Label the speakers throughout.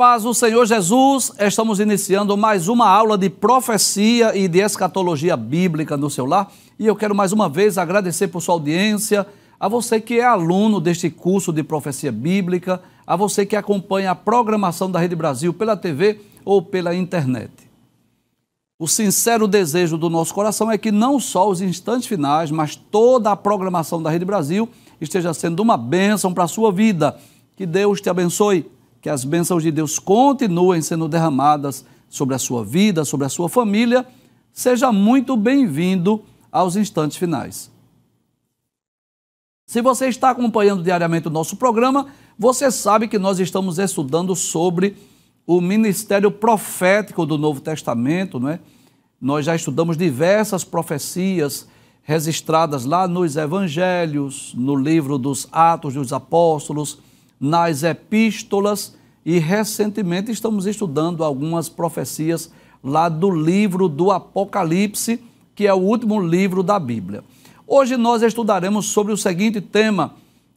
Speaker 1: paz do Senhor Jesus, estamos iniciando mais uma aula de profecia e de escatologia bíblica no seu lar. E eu quero mais uma vez agradecer por sua audiência, a você que é aluno deste curso de profecia bíblica, a você que acompanha a programação da Rede Brasil pela TV ou pela internet. O sincero desejo do nosso coração é que não só os instantes finais, mas toda a programação da Rede Brasil esteja sendo uma bênção para a sua vida. Que Deus te abençoe que as bênçãos de Deus continuem sendo derramadas sobre a sua vida, sobre a sua família. Seja muito bem-vindo aos instantes finais. Se você está acompanhando diariamente o nosso programa, você sabe que nós estamos estudando sobre o ministério profético do Novo Testamento, não é? Nós já estudamos diversas profecias registradas lá nos evangelhos, no livro dos Atos dos Apóstolos, nas epístolas e recentemente estamos estudando algumas profecias lá do livro do Apocalipse, que é o último livro da Bíblia. Hoje nós estudaremos sobre o seguinte tema: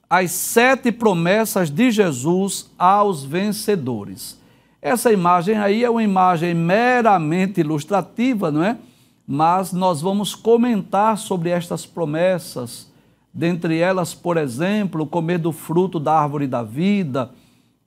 Speaker 1: as sete promessas de Jesus aos vencedores. Essa imagem aí é uma imagem meramente ilustrativa, não é? Mas nós vamos comentar sobre estas promessas dentre elas, por exemplo, comer do fruto da árvore da vida,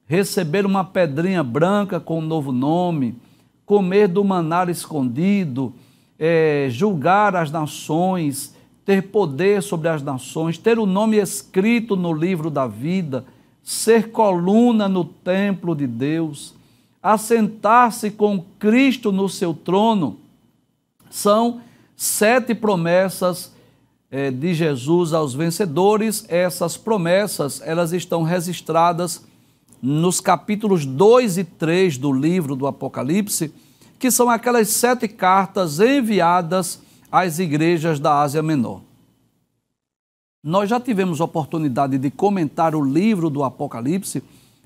Speaker 1: receber uma pedrinha branca com um novo nome, comer do manar escondido, é, julgar as nações, ter poder sobre as nações, ter o nome escrito no livro da vida, ser coluna no templo de Deus, assentar-se com Cristo no seu trono, são sete promessas é, de Jesus aos vencedores, essas promessas, elas estão registradas nos capítulos 2 e 3 do livro do Apocalipse, que são aquelas sete cartas enviadas às igrejas da Ásia Menor. Nós já tivemos oportunidade de comentar o livro do Apocalipse,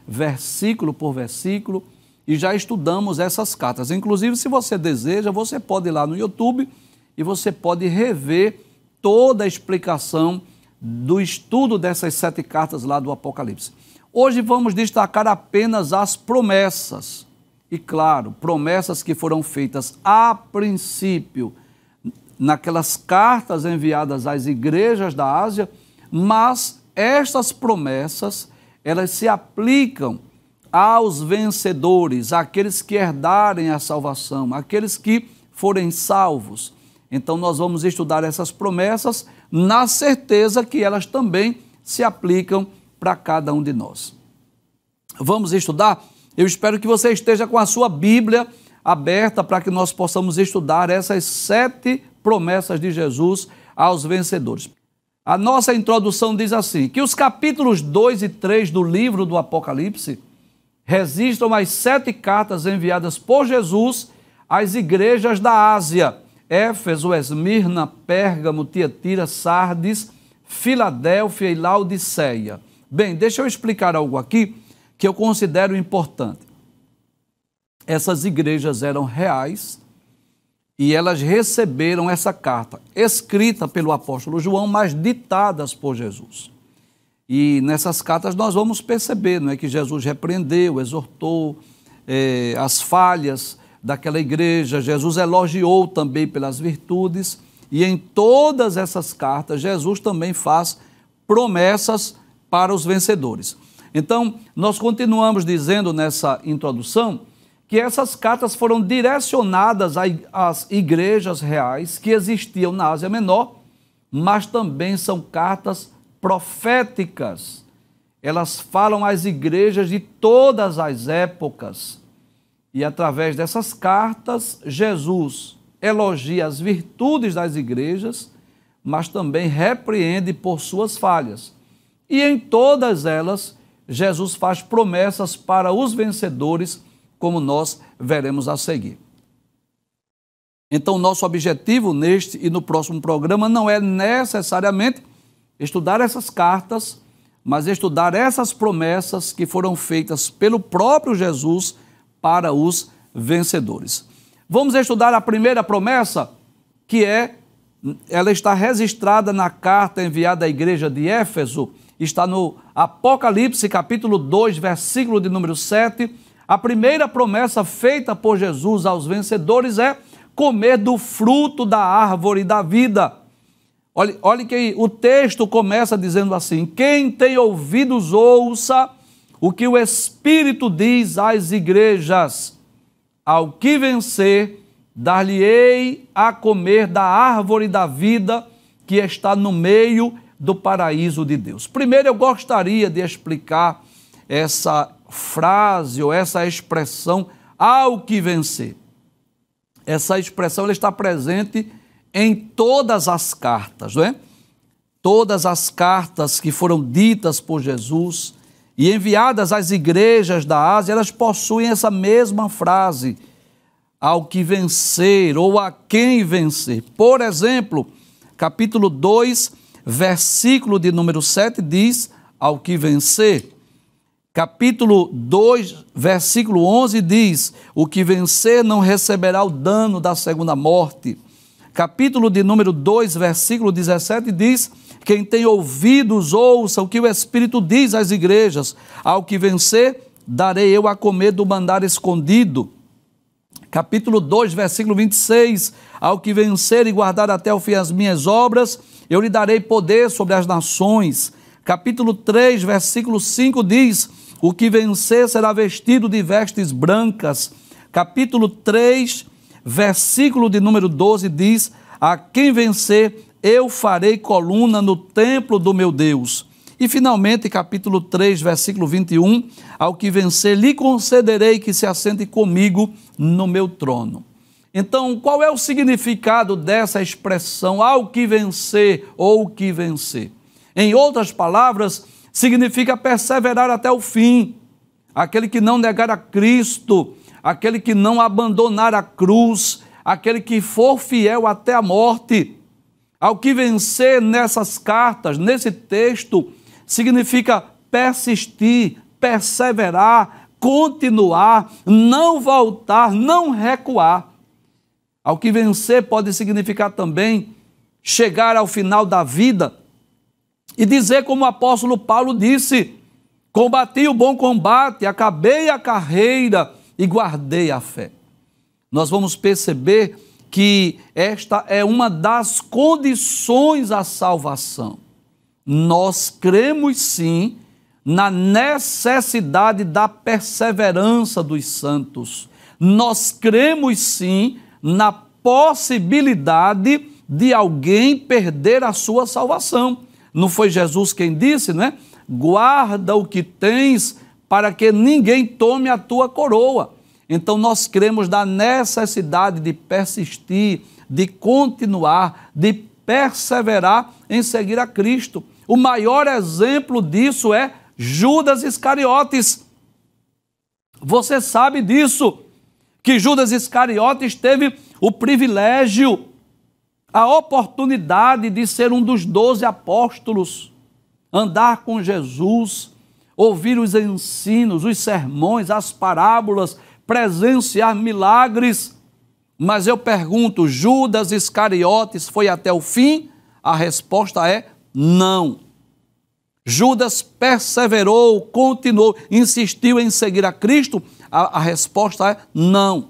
Speaker 1: versículo por versículo, e já estudamos essas cartas. Inclusive, se você deseja, você pode ir lá no YouTube e você pode rever toda a explicação do estudo dessas sete cartas lá do Apocalipse. Hoje vamos destacar apenas as promessas. E claro, promessas que foram feitas a princípio naquelas cartas enviadas às igrejas da Ásia, mas estas promessas, elas se aplicam aos vencedores, àqueles que herdarem a salvação, àqueles que forem salvos. Então, nós vamos estudar essas promessas na certeza que elas também se aplicam para cada um de nós. Vamos estudar? Eu espero que você esteja com a sua Bíblia aberta para que nós possamos estudar essas sete promessas de Jesus aos vencedores. A nossa introdução diz assim: que os capítulos 2 e 3 do livro do Apocalipse registram as sete cartas enviadas por Jesus às igrejas da Ásia Éfeso, Esmirna, Pérgamo, Tiatira, Sardes, Filadélfia e Laodiceia. Bem, deixa eu explicar algo aqui que eu considero importante. Essas igrejas eram reais e elas receberam essa carta, escrita pelo apóstolo João, mas ditadas por Jesus. E nessas cartas nós vamos perceber não é, que Jesus repreendeu, exortou eh, as falhas daquela igreja. Jesus elogiou também pelas virtudes, e em todas essas cartas, Jesus também faz promessas para os vencedores. Então, nós continuamos dizendo nessa introdução que essas cartas foram direcionadas às igrejas reais que existiam na Ásia Menor, mas também são cartas proféticas. Elas falam às igrejas de todas as épocas e através dessas cartas, Jesus elogia as virtudes das igrejas, mas também repreende por suas falhas. E em todas elas, Jesus faz promessas para os vencedores, como nós veremos a seguir. Então, nosso objetivo neste e no próximo programa não é necessariamente estudar essas cartas, mas estudar essas promessas que foram feitas pelo próprio Jesus para os vencedores. Vamos estudar a primeira promessa, que é ela está registrada na carta enviada à igreja de Éfeso, está no Apocalipse, capítulo 2, versículo de número 7. A primeira promessa feita por Jesus aos vencedores é comer do fruto da árvore da vida. Olha, olha que o texto começa dizendo assim: Quem tem ouvidos, ouça o que o Espírito diz às igrejas: Ao que vencer, dar-lhe-ei a comer da árvore da vida que está no meio do paraíso de Deus. Primeiro, eu gostaria de explicar essa frase ou essa expressão, ao que vencer. Essa expressão ela está presente em todas as cartas, não é? Todas as cartas que foram ditas por Jesus, e enviadas às igrejas da Ásia, elas possuem essa mesma frase: ao que vencer ou a quem vencer. Por exemplo, capítulo 2, versículo de número 7 diz: ao que vencer. Capítulo 2, versículo 11 diz: O que vencer não receberá o dano da segunda morte. Capítulo de número 2, versículo 17 diz: quem tem ouvidos, ouça o que o Espírito diz às igrejas. Ao que vencer, darei eu a comer do mandar escondido. Capítulo 2, versículo 26. Ao que vencer e guardar até o fim as minhas obras, eu lhe darei poder sobre as nações. Capítulo 3, versículo 5 diz: O que vencer será vestido de vestes brancas. Capítulo 3, versículo de número 12 diz: A quem vencer, eu farei coluna no templo do meu Deus. E finalmente, capítulo 3, versículo 21, ao que vencer, lhe concederei que se assente comigo no meu trono. Então, qual é o significado dessa expressão, ao que vencer ou que vencer? Em outras palavras, significa perseverar até o fim. Aquele que não negar a Cristo, aquele que não abandonar a cruz, aquele que for fiel até a morte, ao que vencer nessas cartas, nesse texto, significa persistir, perseverar, continuar, não voltar, não recuar. Ao que vencer pode significar também chegar ao final da vida e dizer, como o apóstolo Paulo disse: Combati o bom combate, acabei a carreira e guardei a fé. Nós vamos perceber que esta é uma das condições à salvação. Nós cremos sim na necessidade da perseverança dos santos. Nós cremos sim na possibilidade de alguém perder a sua salvação. Não foi Jesus quem disse, né? Guarda o que tens para que ninguém tome a tua coroa. Então nós cremos da necessidade de persistir, de continuar, de perseverar em seguir a Cristo. O maior exemplo disso é Judas Iscariotes. Você sabe disso, que Judas Iscariotes teve o privilégio, a oportunidade de ser um dos doze apóstolos, andar com Jesus, ouvir os ensinos, os sermões, as parábolas presenciar milagres. Mas eu pergunto: Judas Iscariotes foi até o fim? A resposta é não. Judas perseverou, continuou, insistiu em seguir a Cristo? A, a resposta é não.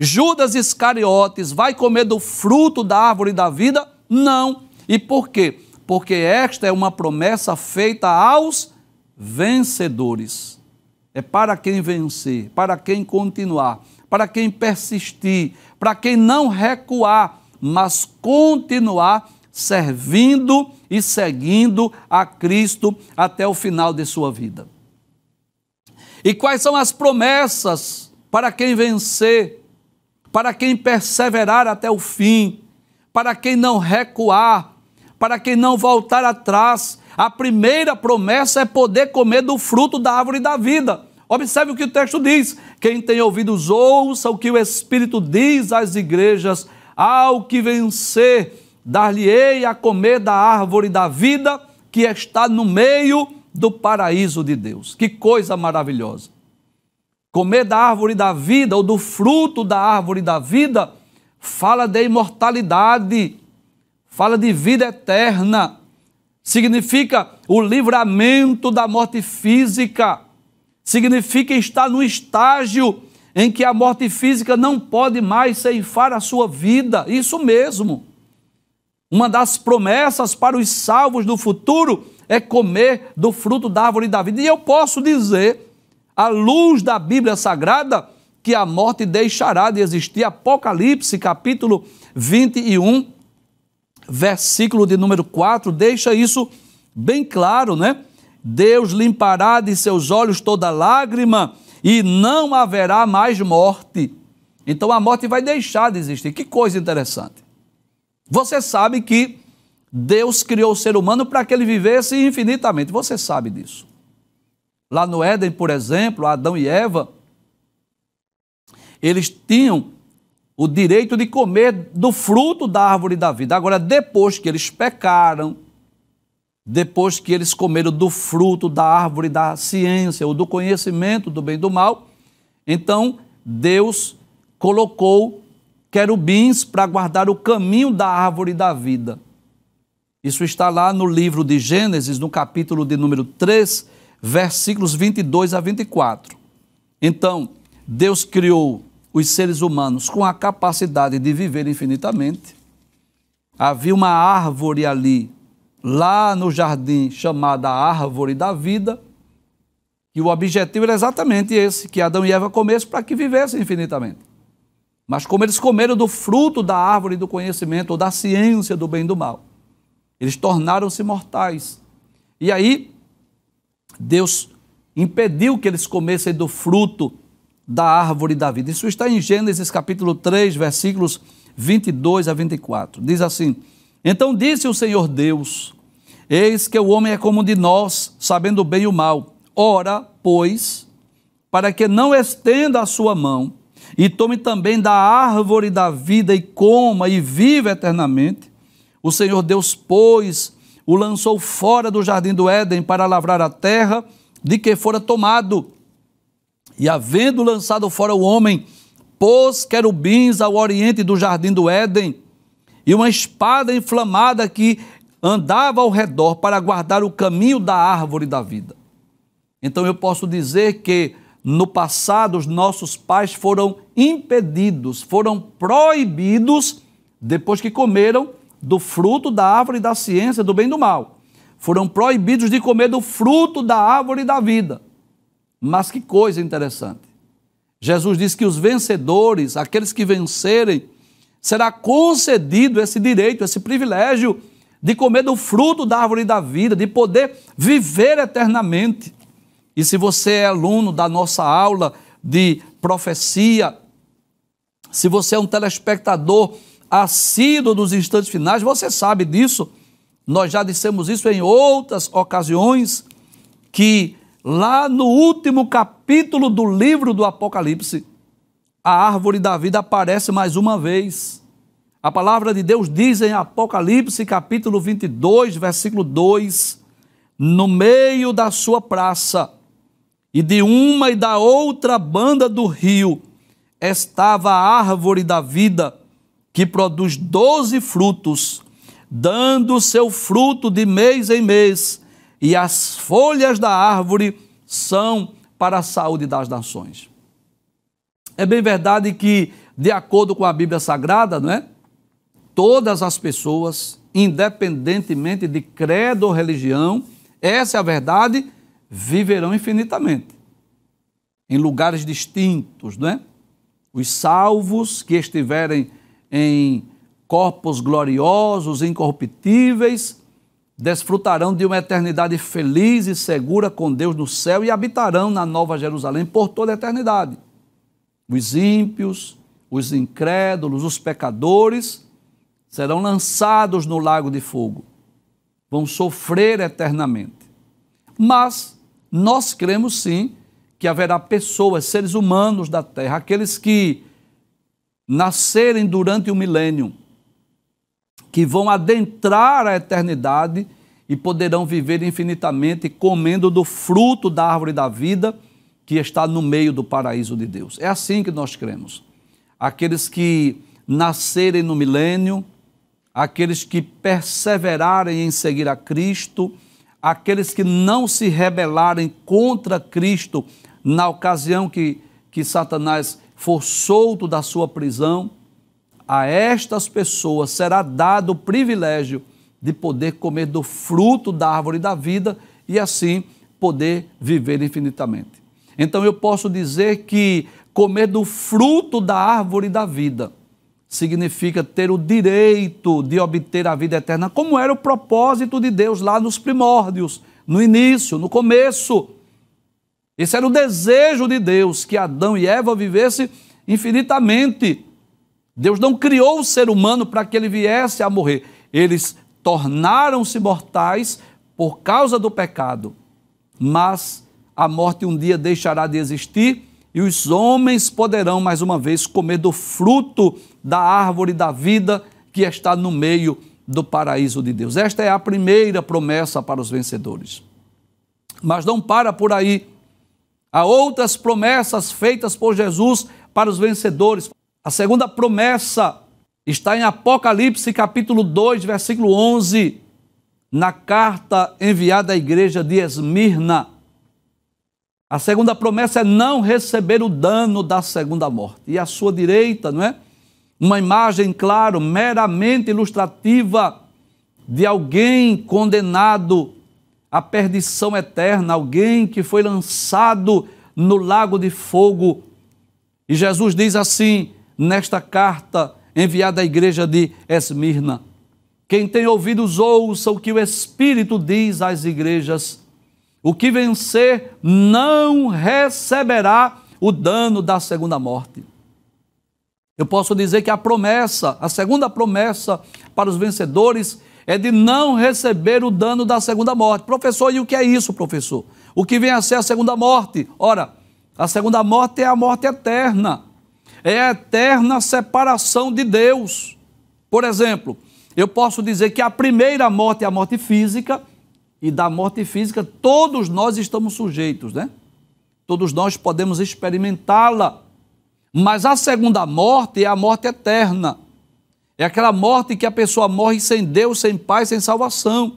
Speaker 1: Judas Iscariotes vai comer do fruto da árvore da vida? Não. E por quê? Porque esta é uma promessa feita aos vencedores. É para quem vencer, para quem continuar, para quem persistir, para quem não recuar, mas continuar servindo e seguindo a Cristo até o final de sua vida. E quais são as promessas para quem vencer, para quem perseverar até o fim, para quem não recuar, para quem não voltar atrás, a primeira promessa é poder comer do fruto da árvore da vida. Observe o que o texto diz: quem tem ouvidos, ouça o que o Espírito diz às igrejas. Ao que vencer, dar-lhe-ei a comer da árvore da vida que está no meio do paraíso de Deus. Que coisa maravilhosa! Comer da árvore da vida ou do fruto da árvore da vida fala de imortalidade, fala de vida eterna significa o livramento da morte física, significa estar no estágio em que a morte física não pode mais ceifar a sua vida. Isso mesmo. Uma das promessas para os salvos do futuro é comer do fruto da árvore da vida. E eu posso dizer, à luz da Bíblia Sagrada, que a morte deixará de existir. Apocalipse, capítulo 21, versículo de número 4 deixa isso bem claro, né? Deus limpará de seus olhos toda lágrima e não haverá mais morte. Então a morte vai deixar de existir. Que coisa interessante. Você sabe que Deus criou o ser humano para que ele vivesse infinitamente. Você sabe disso. Lá no Éden, por exemplo, Adão e Eva, eles tinham o direito de comer do fruto da árvore da vida. Agora, depois que eles pecaram, depois que eles comeram do fruto da árvore da ciência ou do conhecimento do bem e do mal, então Deus colocou querubins para guardar o caminho da árvore da vida. Isso está lá no livro de Gênesis, no capítulo de número 3, versículos 22 a 24. Então, Deus criou os seres humanos com a capacidade de viver infinitamente. Havia uma árvore ali, lá no jardim, chamada Árvore da Vida, e o objetivo era exatamente esse: que Adão e Eva comessem para que vivessem infinitamente. Mas como eles comeram do fruto da árvore do conhecimento ou da ciência do bem e do mal, eles tornaram-se mortais. E aí, Deus impediu que eles comessem do fruto da árvore da vida. Isso está em Gênesis capítulo 3, versículos 22 a 24. Diz assim: Então disse o Senhor Deus: Eis que o homem é como de nós, sabendo o bem e o mal. Ora, pois, para que não estenda a sua mão e tome também da árvore da vida e coma e viva eternamente, o Senhor Deus, pois, o lançou fora do jardim do Éden para lavrar a terra de que fora tomado. E havendo lançado fora o homem, pôs querubins ao oriente do jardim do Éden, e uma espada inflamada que andava ao redor para guardar o caminho da árvore da vida. Então eu posso dizer que no passado os nossos pais foram impedidos, foram proibidos, depois que comeram do fruto da árvore da ciência do bem e do mal. Foram proibidos de comer do fruto da árvore da vida. Mas que coisa interessante. Jesus diz que os vencedores, aqueles que vencerem, será concedido esse direito, esse privilégio de comer do fruto da árvore da vida, de poder viver eternamente. E se você é aluno da nossa aula de profecia, se você é um telespectador assíduo dos instantes finais, você sabe disso. Nós já dissemos isso em outras ocasiões que lá no último capítulo do livro do Apocalipse, a árvore da vida aparece mais uma vez. A palavra de Deus diz em Apocalipse, capítulo 22, versículo 2: No meio da sua praça, e de uma e da outra banda do rio, estava a árvore da vida, que produz doze frutos, dando seu fruto de mês em mês e as folhas da árvore são para a saúde das nações. É bem verdade que, de acordo com a Bíblia Sagrada, não é? Todas as pessoas, independentemente de credo ou religião, essa é a verdade, viverão infinitamente em lugares distintos, não é? Os salvos que estiverem em corpos gloriosos, incorruptíveis, desfrutarão de uma eternidade feliz e segura com Deus no céu e habitarão na Nova Jerusalém por toda a eternidade. Os ímpios, os incrédulos, os pecadores serão lançados no lago de fogo. Vão sofrer eternamente. Mas nós cremos sim que haverá pessoas, seres humanos da terra, aqueles que nascerem durante o milênio, que vão adentrar a eternidade e poderão viver infinitamente comendo do fruto da árvore da vida que está no meio do paraíso de Deus. É assim que nós cremos. Aqueles que nascerem no milênio, aqueles que perseverarem em seguir a Cristo, aqueles que não se rebelarem contra Cristo na ocasião que, que Satanás for solto da sua prisão, a estas pessoas será dado o privilégio de poder comer do fruto da árvore da vida e assim poder viver infinitamente. Então eu posso dizer que comer do fruto da árvore da vida significa ter o direito de obter a vida eterna, como era o propósito de Deus lá nos primórdios, no início, no começo. Esse era o desejo de Deus, que Adão e Eva vivessem infinitamente. Deus não criou o ser humano para que ele viesse a morrer. Eles tornaram-se mortais por causa do pecado. Mas a morte um dia deixará de existir e os homens poderão mais uma vez comer do fruto da árvore da vida que está no meio do paraíso de Deus. Esta é a primeira promessa para os vencedores. Mas não para por aí. Há outras promessas feitas por Jesus para os vencedores. A segunda promessa Está em Apocalipse capítulo 2, versículo 11, na carta enviada à igreja de Esmirna. A segunda promessa é não receber o dano da segunda morte. E à sua direita, não é? Uma imagem, claro, meramente ilustrativa de alguém condenado à perdição eterna, alguém que foi lançado no lago de fogo. E Jesus diz assim nesta carta: enviado à igreja de Esmirna. Quem tem ouvidos, ouça o que o Espírito diz às igrejas. O que vencer não receberá o dano da segunda morte. Eu posso dizer que a promessa, a segunda promessa para os vencedores é de não receber o dano da segunda morte. Professor, e o que é isso, professor? O que vem a ser a segunda morte? Ora, a segunda morte é a morte eterna é a eterna separação de Deus. Por exemplo, eu posso dizer que a primeira morte é a morte física, e da morte física todos nós estamos sujeitos, né? Todos nós podemos experimentá-la. Mas a segunda morte é a morte eterna. É aquela morte que a pessoa morre sem Deus, sem paz, sem salvação.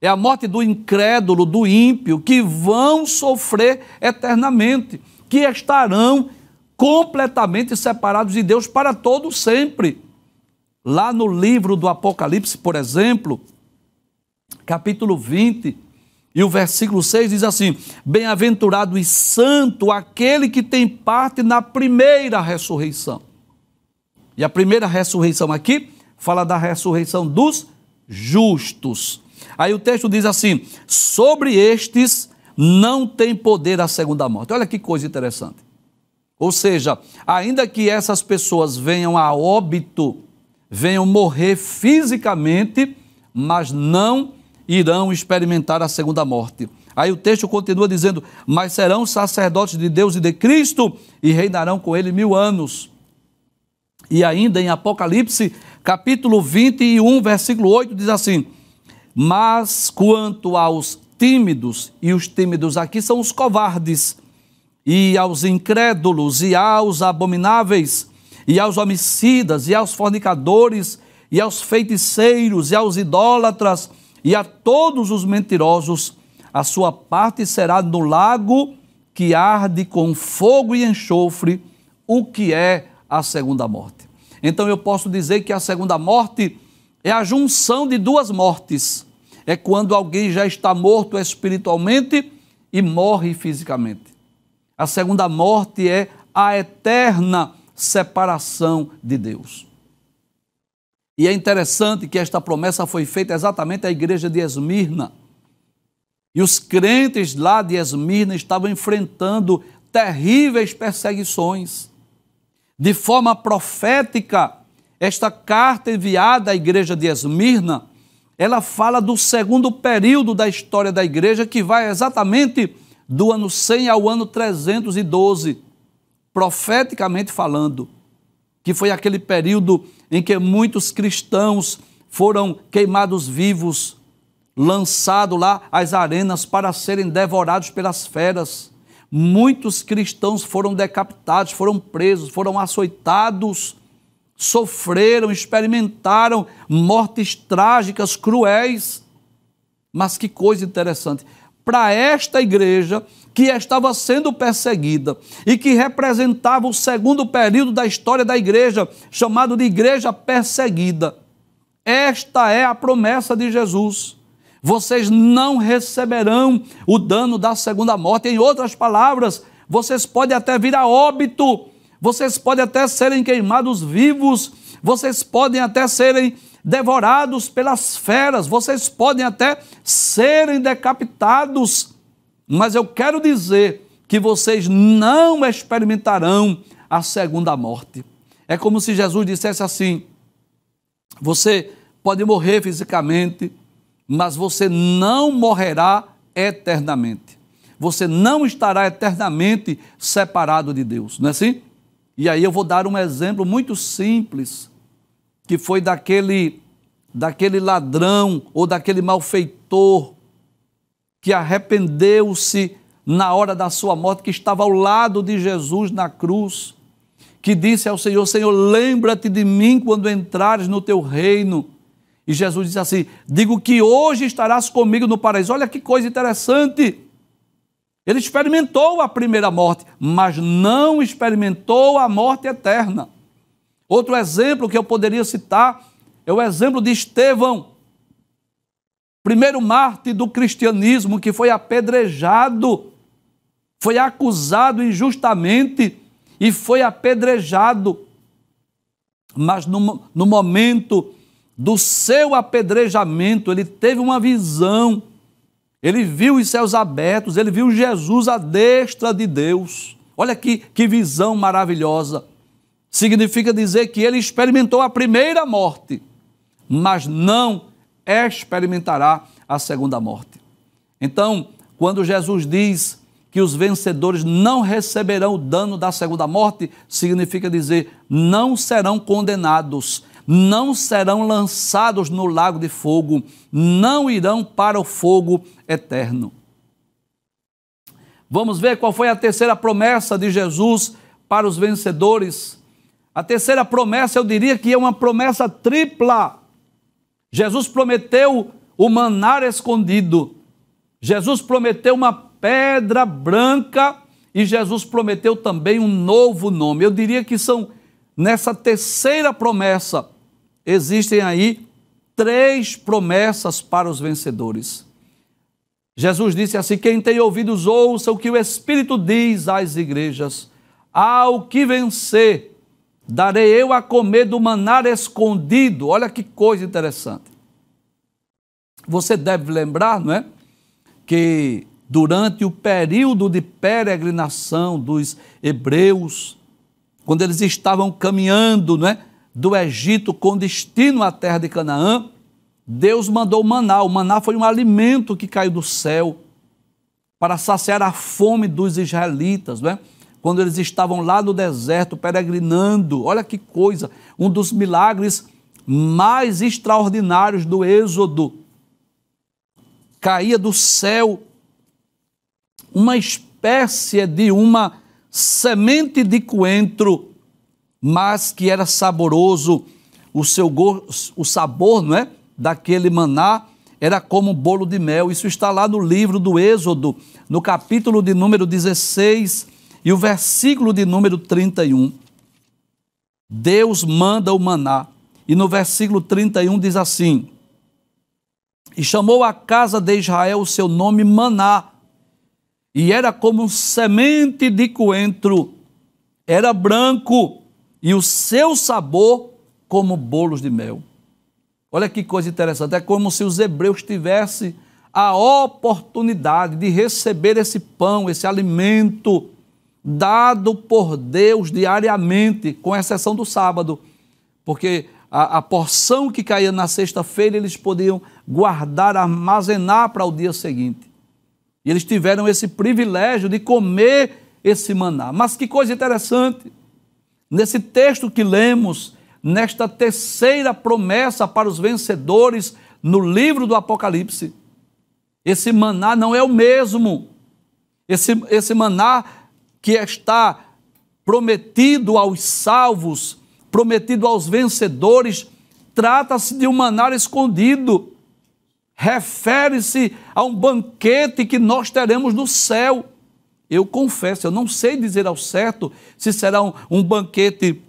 Speaker 1: É a morte do incrédulo, do ímpio, que vão sofrer eternamente, que estarão completamente separados de Deus para todo sempre. Lá no livro do Apocalipse, por exemplo, capítulo 20, e o versículo 6 diz assim: Bem-aventurado e santo aquele que tem parte na primeira ressurreição. E a primeira ressurreição aqui fala da ressurreição dos justos. Aí o texto diz assim: Sobre estes não tem poder a segunda morte. Olha que coisa interessante. Ou seja, ainda que essas pessoas venham a óbito, venham morrer fisicamente, mas não irão experimentar a segunda morte. Aí o texto continua dizendo: Mas serão sacerdotes de Deus e de Cristo e reinarão com ele mil anos. E ainda em Apocalipse, capítulo 21, versículo 8, diz assim: Mas quanto aos tímidos, e os tímidos aqui são os covardes, e aos incrédulos, e aos abomináveis, e aos homicidas, e aos fornicadores, e aos feiticeiros, e aos idólatras, e a todos os mentirosos, a sua parte será no lago que arde com fogo e enxofre, o que é a segunda morte. Então eu posso dizer que a segunda morte é a junção de duas mortes. É quando alguém já está morto espiritualmente e morre fisicamente. A segunda morte é a eterna separação de Deus. E é interessante que esta promessa foi feita exatamente à igreja de Esmirna. E os crentes lá de Esmirna estavam enfrentando terríveis perseguições. De forma profética, esta carta enviada à igreja de Esmirna, ela fala do segundo período da história da igreja que vai exatamente do ano 100 ao ano 312, profeticamente falando, que foi aquele período em que muitos cristãos foram queimados vivos, lançados lá às arenas para serem devorados pelas feras. Muitos cristãos foram decapitados, foram presos, foram açoitados, sofreram, experimentaram mortes trágicas, cruéis. Mas que coisa interessante para esta igreja que estava sendo perseguida e que representava o segundo período da história da igreja, chamado de igreja perseguida. Esta é a promessa de Jesus. Vocês não receberão o dano da segunda morte. Em outras palavras, vocês podem até vir a óbito, vocês podem até serem queimados vivos, vocês podem até serem devorados pelas feras, vocês podem até serem decapitados, mas eu quero dizer que vocês não experimentarão a segunda morte. É como se Jesus dissesse assim: você pode morrer fisicamente, mas você não morrerá eternamente. Você não estará eternamente separado de Deus, não é assim? E aí eu vou dar um exemplo muito simples que foi daquele, daquele ladrão ou daquele malfeitor que arrependeu-se na hora da sua morte, que estava ao lado de Jesus na cruz, que disse ao Senhor: Senhor, lembra-te de mim quando entrares no teu reino. E Jesus disse assim: Digo que hoje estarás comigo no paraíso. Olha que coisa interessante. Ele experimentou a primeira morte, mas não experimentou a morte eterna. Outro exemplo que eu poderia citar é o exemplo de Estevão, primeiro mártir do cristianismo que foi apedrejado, foi acusado injustamente e foi apedrejado. Mas no, no momento do seu apedrejamento, ele teve uma visão, ele viu os céus abertos, ele viu Jesus à destra de Deus. Olha que, que visão maravilhosa significa dizer que ele experimentou a primeira morte, mas não experimentará a segunda morte. Então, quando Jesus diz que os vencedores não receberão o dano da segunda morte, significa dizer não serão condenados, não serão lançados no lago de fogo, não irão para o fogo eterno. Vamos ver qual foi a terceira promessa de Jesus para os vencedores a terceira promessa, eu diria que é uma promessa tripla. Jesus prometeu o manar escondido. Jesus prometeu uma pedra branca e Jesus prometeu também um novo nome. Eu diria que são nessa terceira promessa existem aí três promessas para os vencedores. Jesus disse assim: Quem tem ouvidos ouça o que o Espírito diz às igrejas. Ao que vencer, Darei eu a comer do manar escondido. Olha que coisa interessante. Você deve lembrar, não é? Que durante o período de peregrinação dos hebreus, quando eles estavam caminhando, não é? Do Egito com destino à terra de Canaã, Deus mandou o maná. O maná foi um alimento que caiu do céu para saciar a fome dos israelitas, não é? quando eles estavam lá no deserto peregrinando. Olha que coisa! Um dos milagres mais extraordinários do Êxodo. Caía do céu uma espécie de uma semente de coentro, mas que era saboroso. O seu go... o sabor, não é, daquele maná era como um bolo de mel. Isso está lá no livro do Êxodo, no capítulo de número 16, e o versículo de número 31, Deus manda o maná. E no versículo 31 diz assim: E chamou a casa de Israel o seu nome Maná, e era como semente de coentro, era branco, e o seu sabor como bolos de mel. Olha que coisa interessante, é como se os hebreus tivessem a oportunidade de receber esse pão, esse alimento dado por Deus diariamente, com exceção do sábado, porque a, a porção que caía na sexta-feira eles podiam guardar, armazenar para o dia seguinte. E eles tiveram esse privilégio de comer esse maná. Mas que coisa interessante! Nesse texto que lemos, nesta terceira promessa para os vencedores no livro do Apocalipse, esse maná não é o mesmo. Esse, esse maná que está prometido aos salvos, prometido aos vencedores, trata-se de um manar escondido. Refere-se a um banquete que nós teremos no céu. Eu confesso, eu não sei dizer ao certo se será um, um banquete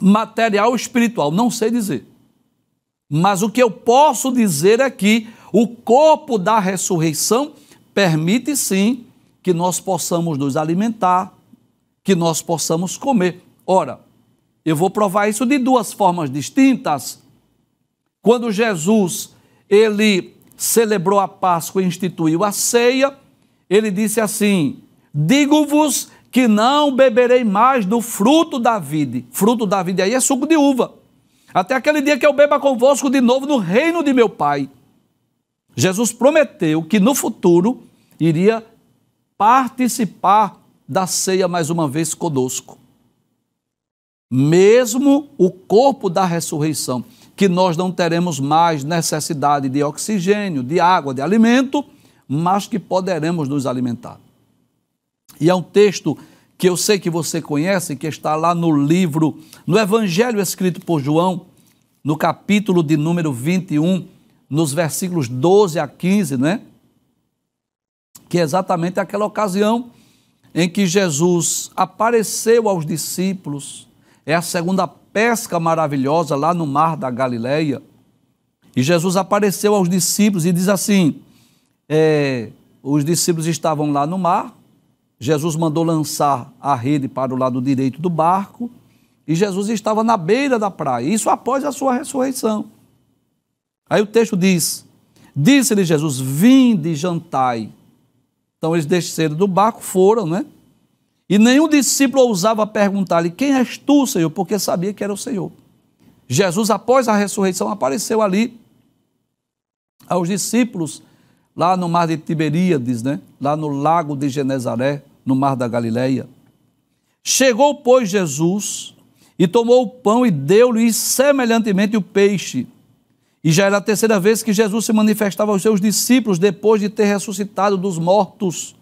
Speaker 1: material ou espiritual, não sei dizer. Mas o que eu posso dizer é que o corpo da ressurreição permite sim que nós possamos nos alimentar, que nós possamos comer. Ora, eu vou provar isso de duas formas distintas. Quando Jesus ele celebrou a Páscoa e instituiu a ceia, ele disse assim: Digo-vos que não beberei mais do fruto da vide. Fruto da vide aí é suco de uva. Até aquele dia que eu beba convosco de novo no reino de meu Pai. Jesus prometeu que no futuro iria participar da ceia mais uma vez conosco. Mesmo o corpo da ressurreição, que nós não teremos mais necessidade de oxigênio, de água, de alimento, mas que poderemos nos alimentar. E é um texto que eu sei que você conhece, que está lá no livro, no Evangelho escrito por João, no capítulo de número 21, nos versículos 12 a 15, né? que é exatamente aquela ocasião em que Jesus apareceu aos discípulos, é a segunda pesca maravilhosa lá no mar da Galileia. E Jesus apareceu aos discípulos e diz assim: é, os discípulos estavam lá no mar, Jesus mandou lançar a rede para o lado direito do barco, e Jesus estava na beira da praia, isso após a sua ressurreição. Aí o texto diz: Disse-lhe Jesus: Vinde jantai. Então eles desceram do barco, foram, né? E nenhum discípulo ousava perguntar-lhe: Quem és tu, Senhor? Porque sabia que era o Senhor. Jesus, após a ressurreição, apareceu ali aos discípulos, lá no mar de Tiberíades, né? lá no lago de Genezaré, no mar da Galileia. Chegou, pois, Jesus e tomou o pão e deu-lhe semelhantemente o peixe. E já era a terceira vez que Jesus se manifestava aos seus discípulos depois de ter ressuscitado dos mortos.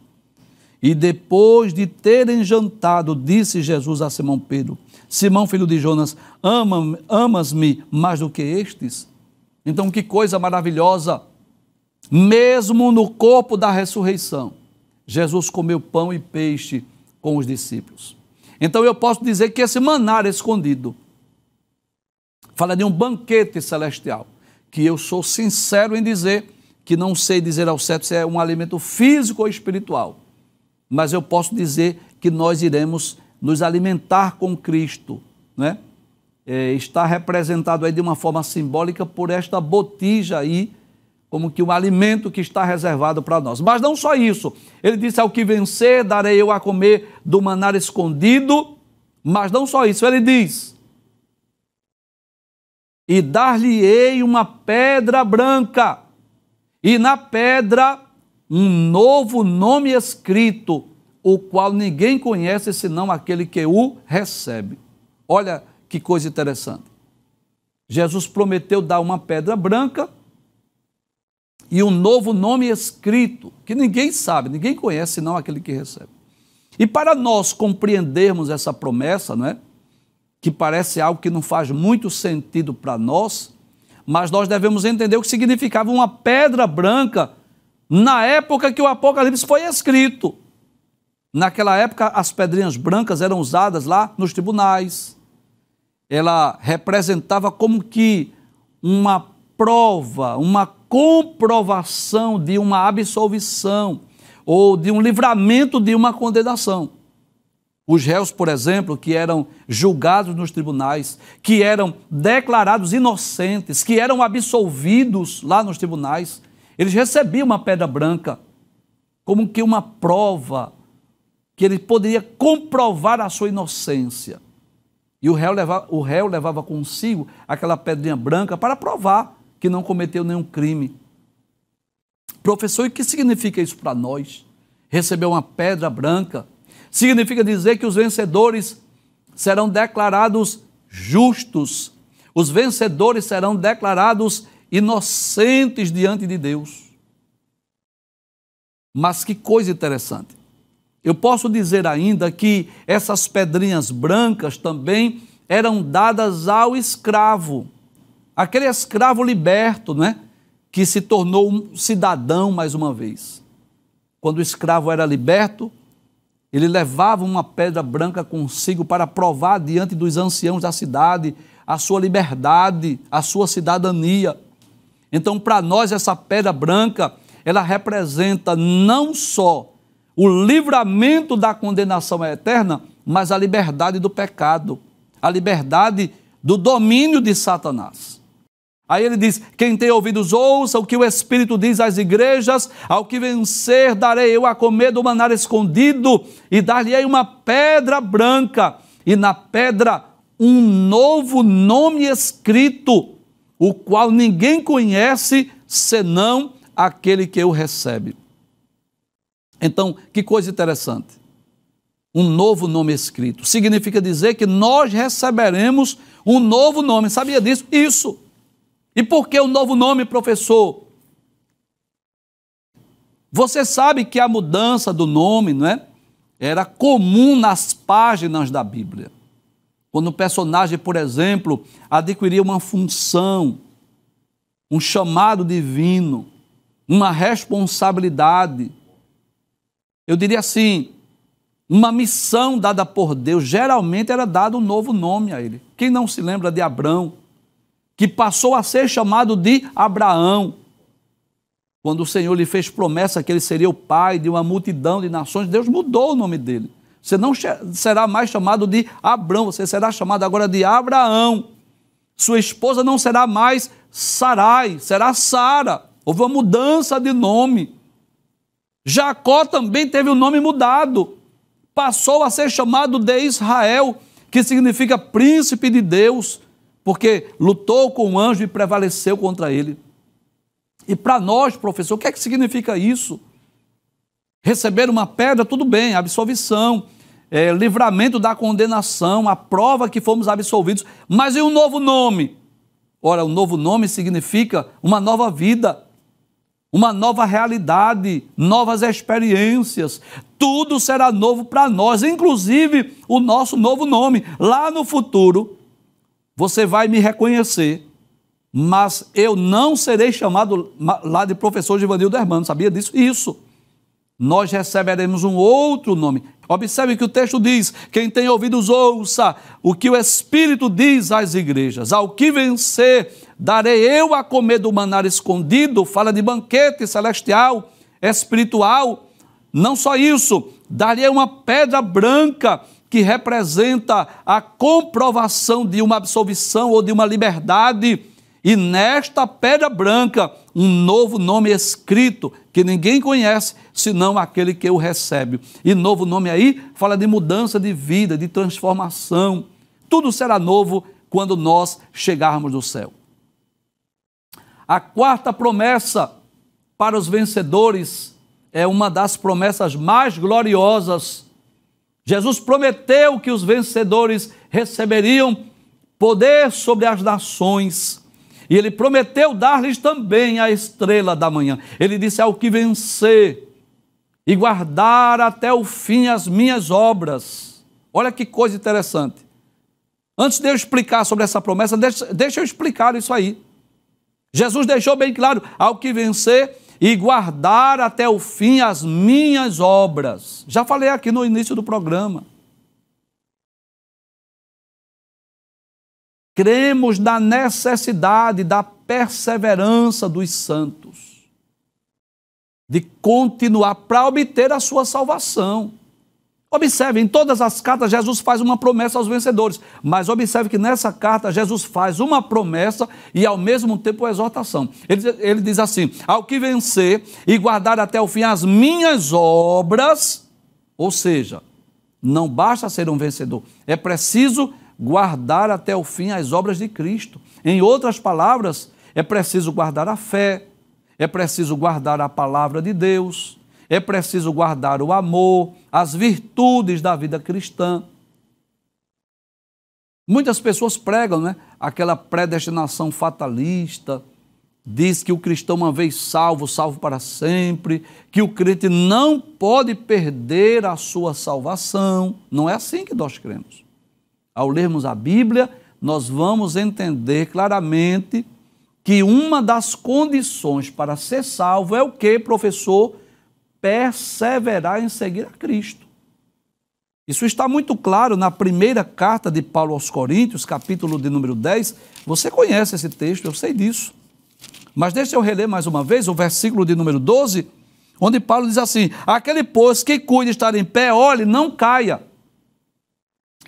Speaker 1: E depois de terem jantado, disse Jesus a Simão Pedro: Simão, filho de Jonas, ama, amas-me mais do que estes? Então, que coisa maravilhosa! Mesmo no corpo da ressurreição, Jesus comeu pão e peixe com os discípulos. Então, eu posso dizer que esse manar escondido fala de um banquete celestial que eu sou sincero em dizer que não sei dizer ao certo se é um alimento físico ou espiritual, mas eu posso dizer que nós iremos nos alimentar com Cristo, né? É, está representado aí de uma forma simbólica por esta botija aí, como que um alimento que está reservado para nós. Mas não só isso, ele disse: Ao que vencer, darei eu a comer do manar escondido. Mas não só isso, ele diz: e dar-lhe-ei uma pedra branca, e na pedra um novo nome escrito, o qual ninguém conhece senão aquele que o recebe. Olha que coisa interessante. Jesus prometeu dar uma pedra branca e um novo nome escrito, que ninguém sabe, ninguém conhece senão aquele que recebe. E para nós compreendermos essa promessa, não é? que parece algo que não faz muito sentido para nós, mas nós devemos entender o que significava uma pedra branca na época que o Apocalipse foi escrito. Naquela época, as pedrinhas brancas eram usadas lá nos tribunais. Ela representava como que uma prova, uma comprovação de uma absolvição ou de um livramento de uma condenação. Os réus, por exemplo, que eram julgados nos tribunais, que eram declarados inocentes, que eram absolvidos lá nos tribunais, eles recebiam uma pedra branca como que uma prova que ele poderia comprovar a sua inocência. E o réu, levava, o réu levava consigo aquela pedrinha branca para provar que não cometeu nenhum crime. Professor, e o que significa isso para nós? Receber uma pedra branca Significa dizer que os vencedores serão declarados justos. Os vencedores serão declarados inocentes diante de Deus. Mas que coisa interessante. Eu posso dizer ainda que essas pedrinhas brancas também eram dadas ao escravo. Aquele escravo liberto, né? Que se tornou um cidadão mais uma vez. Quando o escravo era liberto, ele levava uma pedra branca consigo para provar diante dos anciãos da cidade a sua liberdade, a sua cidadania. Então, para nós, essa pedra branca, ela representa não só o livramento da condenação eterna, mas a liberdade do pecado, a liberdade do domínio de Satanás. Aí ele diz: Quem tem ouvidos, ouça o que o Espírito diz às igrejas. Ao que vencer, darei eu a comer do manar escondido, e dar-lhe-ei uma pedra branca, e na pedra um novo nome escrito, o qual ninguém conhece senão aquele que o recebe. Então, que coisa interessante. Um novo nome escrito. Significa dizer que nós receberemos um novo nome. Sabia disso? Isso. E por que o novo nome, professor? Você sabe que a mudança do nome, não é? Era comum nas páginas da Bíblia. Quando o personagem, por exemplo, adquiria uma função, um chamado divino, uma responsabilidade. Eu diria assim, uma missão dada por Deus, geralmente era dado um novo nome a ele. Quem não se lembra de Abrão, que passou a ser chamado de Abraão. Quando o Senhor lhe fez promessa que ele seria o pai de uma multidão de nações, Deus mudou o nome dele. Você não será mais chamado de Abrão, você será chamado agora de Abraão. Sua esposa não será mais Sarai, será Sara. Houve uma mudança de nome. Jacó também teve o nome mudado. Passou a ser chamado de Israel, que significa príncipe de Deus porque lutou com o anjo e prevaleceu contra ele. E para nós, professor, o que é que significa isso? Receber uma pedra, tudo bem, absolvição, é, livramento da condenação, a prova que fomos absolvidos, mas e um novo nome? Ora, o um novo nome significa uma nova vida, uma nova realidade, novas experiências, tudo será novo para nós, inclusive o nosso novo nome. Lá no futuro, você vai me reconhecer, mas eu não serei chamado lá de professor de do Hermano, sabia disso? Isso. Nós receberemos um outro nome. Observe que o texto diz: quem tem ouvidos, ouça o que o Espírito diz às igrejas. Ao que vencer, darei eu a comer do manar escondido. Fala de banquete celestial, espiritual. Não só isso, darei uma pedra branca que representa a comprovação de uma absolvição ou de uma liberdade. E nesta pedra branca, um novo nome escrito, que ninguém conhece, senão aquele que o recebe. E novo nome aí fala de mudança de vida, de transformação. Tudo será novo quando nós chegarmos do céu. A quarta promessa para os vencedores é uma das promessas mais gloriosas Jesus prometeu que os vencedores receberiam poder sobre as nações. E ele prometeu dar-lhes também a estrela da manhã. Ele disse: Ao que vencer e guardar até o fim as minhas obras. Olha que coisa interessante. Antes de eu explicar sobre essa promessa, deixa, deixa eu explicar isso aí. Jesus deixou bem claro: ao que vencer e guardar até o fim as minhas obras. Já falei aqui no início do programa. Cremos na necessidade da perseverança dos santos, de continuar para obter a sua salvação. Observe, em todas as cartas, Jesus faz uma promessa aos vencedores, mas observe que nessa carta, Jesus faz uma promessa e ao mesmo tempo uma exortação. Ele, ele diz assim: Ao que vencer e guardar até o fim as minhas obras, ou seja, não basta ser um vencedor, é preciso guardar até o fim as obras de Cristo. Em outras palavras, é preciso guardar a fé, é preciso guardar a palavra de Deus, é preciso guardar o amor, as virtudes da vida cristã. Muitas pessoas pregam né, aquela predestinação fatalista, diz que o cristão, uma vez salvo, salvo para sempre, que o crente não pode perder a sua salvação. Não é assim que nós cremos. Ao lermos a Bíblia, nós vamos entender claramente que uma das condições para ser salvo é o que, professor? perseverar em seguir a Cristo. Isso está muito claro na primeira carta de Paulo aos Coríntios, capítulo de número 10. Você conhece esse texto, eu sei disso. Mas deixe eu reler mais uma vez o versículo de número 12, onde Paulo diz assim: Aquele, pois, que cuida estar em pé, olhe, não caia.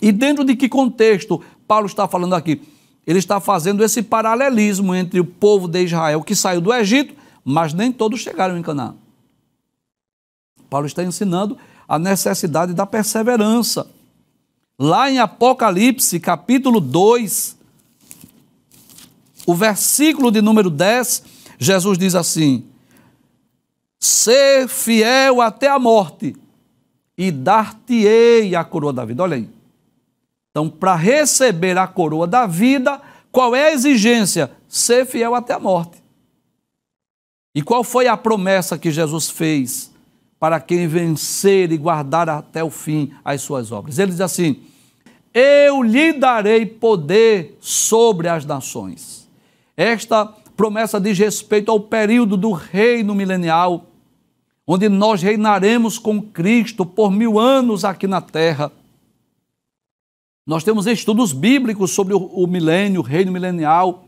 Speaker 1: E dentro de que contexto Paulo está falando aqui? Ele está fazendo esse paralelismo entre o povo de Israel que saiu do Egito, mas nem todos chegaram em Canaã. Paulo está ensinando a necessidade da perseverança. Lá em Apocalipse, capítulo 2, o versículo de número 10, Jesus diz assim: Ser fiel até a morte, e dar-te-ei a coroa da vida. Olha aí. Então, para receber a coroa da vida, qual é a exigência? Ser fiel até a morte. E qual foi a promessa que Jesus fez para quem vencer e guardar até o fim as suas obras. Ele diz assim: Eu lhe darei poder sobre as nações. Esta promessa diz respeito ao período do reino milenial, onde nós reinaremos com Cristo por mil anos aqui na terra. Nós temos estudos bíblicos sobre o milênio, o reino milenial.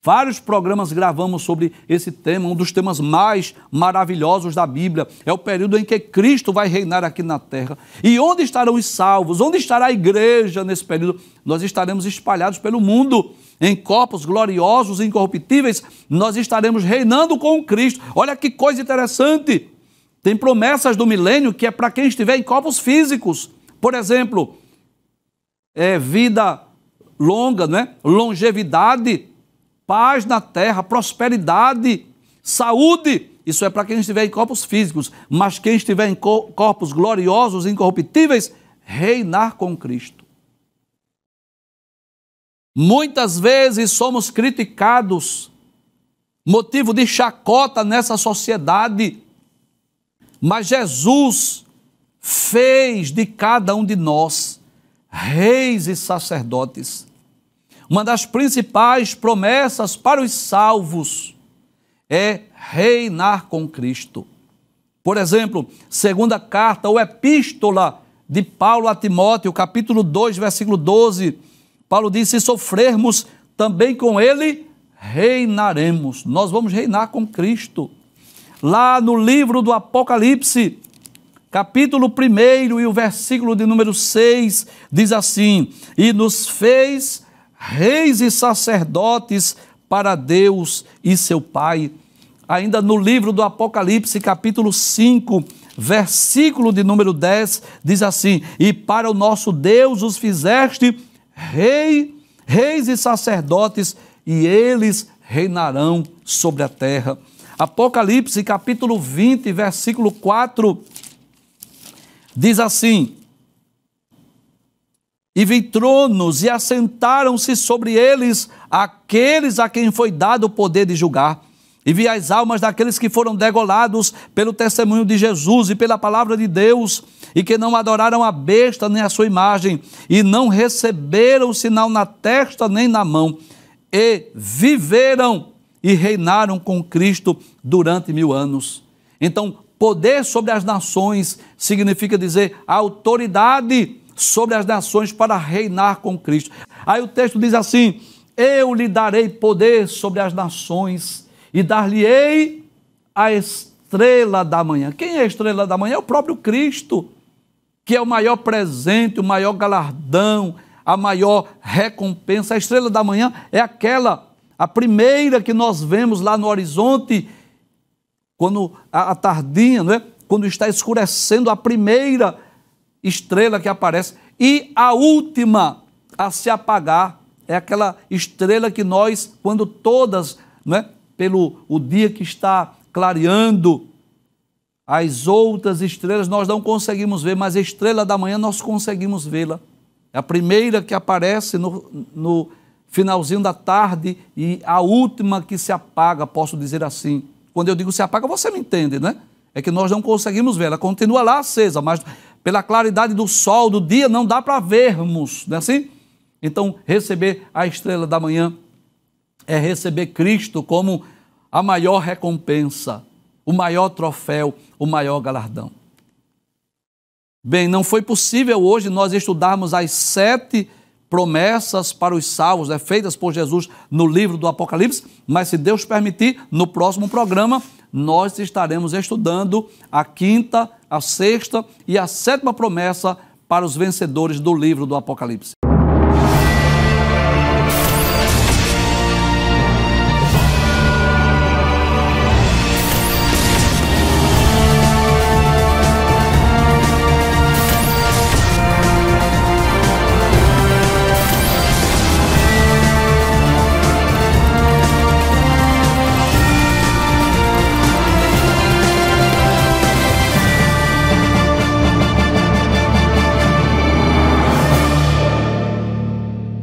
Speaker 1: Vários programas gravamos sobre esse tema, um dos temas mais maravilhosos da Bíblia. É o período em que Cristo vai reinar aqui na terra. E onde estarão os salvos? Onde estará a igreja nesse período? Nós estaremos espalhados pelo mundo. Em corpos gloriosos e incorruptíveis, nós estaremos reinando com Cristo. Olha que coisa interessante! Tem promessas do milênio que é para quem estiver em corpos físicos. Por exemplo, é vida longa, não é? Longevidade paz na terra, prosperidade, saúde. Isso é para quem estiver em corpos físicos, mas quem estiver em corpos gloriosos, incorruptíveis, reinar com Cristo. Muitas vezes somos criticados, motivo de chacota nessa sociedade, mas Jesus fez de cada um de nós reis e sacerdotes. Uma das principais promessas para os salvos é reinar com Cristo. Por exemplo, segunda carta ou epístola de Paulo a Timóteo, capítulo 2, versículo 12, Paulo diz: Se sofrermos, também com ele reinaremos. Nós vamos reinar com Cristo. Lá no livro do Apocalipse, capítulo 1 e o versículo de número 6, diz assim: E nos fez reis e sacerdotes para Deus e seu Pai. Ainda no livro do Apocalipse, capítulo 5, versículo de número 10, diz assim: E para o nosso Deus os fizeste rei, reis e sacerdotes, e eles reinarão sobre a terra. Apocalipse, capítulo 20, versículo 4, diz assim: e vi tronos, e assentaram-se sobre eles aqueles a quem foi dado o poder de julgar. E vi as almas daqueles que foram degolados pelo testemunho de Jesus e pela palavra de Deus, e que não adoraram a besta nem a sua imagem, e não receberam sinal na testa nem na mão, e viveram e reinaram com Cristo durante mil anos. Então, poder sobre as nações significa dizer autoridade sobre as nações para reinar com Cristo. Aí o texto diz assim: Eu lhe darei poder sobre as nações e dar-lhe-ei a estrela da manhã. Quem é a estrela da manhã? É o próprio Cristo, que é o maior presente, o maior galardão, a maior recompensa. A estrela da manhã é aquela, a primeira que nós vemos lá no horizonte, quando a, a tardinha, não é? quando está escurecendo, a primeira estrela que aparece. E a última a se apagar é aquela estrela que nós, quando todas, né, pelo o dia que está clareando, as outras estrelas nós não conseguimos ver, mas a estrela da manhã nós conseguimos vê-la. É a primeira que aparece no, no finalzinho da tarde e a última que se apaga, posso dizer assim. Quando eu digo se apaga, você me entende, né? É que nós não conseguimos ver. Ela continua lá acesa, mas pela claridade do sol do dia, não dá para vermos, não é assim? Então, receber a estrela da manhã é receber Cristo como a maior recompensa, o maior troféu, o maior galardão. Bem, não foi possível hoje nós estudarmos as sete promessas para os salvos, né, feitas por Jesus no livro do Apocalipse, mas se Deus permitir, no próximo programa nós estaremos estudando a quinta a sexta e a sétima promessa para os vencedores do livro do Apocalipse.